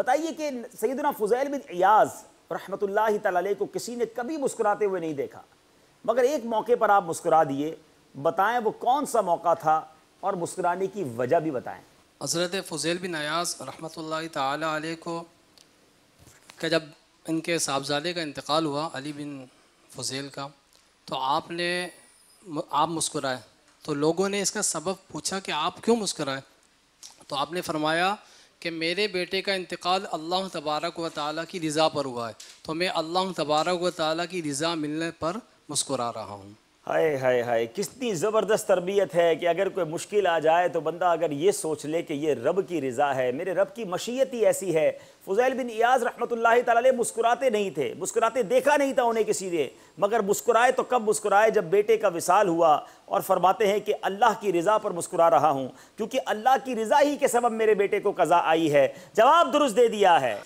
बताइए कि सैदना फजैल बिन अयाज रहमत ला को किसी ने कभी मुस्कुराते हुए नहीं देखा मगर एक मौके पर आप मुस्कुरा दिए बताएं वो कौन सा मौका था और मुस्कुराने की वजह भी बताएं हज़रत फजैल बिन अयाज रहमत ला को कि जब इनके साहबजादे का इंतकाल हुआ अली बिन फजैल का तो आपने आप मुस्कुराए तो लोगों ने इसका सबब पूछा कि आप क्यों मुस्कुराए तो आपने फरमाया कि मेरे बेटे का इंतकाल अल्लाह तबारक व ताली की रज़ा पर हुआ है तो मैं अल्लाह तबारक व ताली की रज़ा मिलने पर मुस्कुरा रहा हूँ हाय हाय हाय कितनी ज़बरदस्त तरबियत है कि अगर कोई मुश्किल आ जाए तो बंदा अगर ये सोच ले कि ये रब की रज़ा है मेरे रब की मशीयत ही ऐसी है फ़ुज़ैल बिन इयाज़ रहमत ताली मुस्कुराते नहीं थे मुस्कुराते देखा नहीं था उन्हें किसी ने मगर मुस्कुराए तो कब मुस्कुराए जब बेटे का विसाल हुआ और फरमाते हैं कि अल्लाह की रज़ा पर मुस्कुरा रहा हूँ क्योंकि अल्लाह की रज़ा ही के सबब मेरे बेटे को कज़ा आई है जवाब दुरुस्त दे दिया है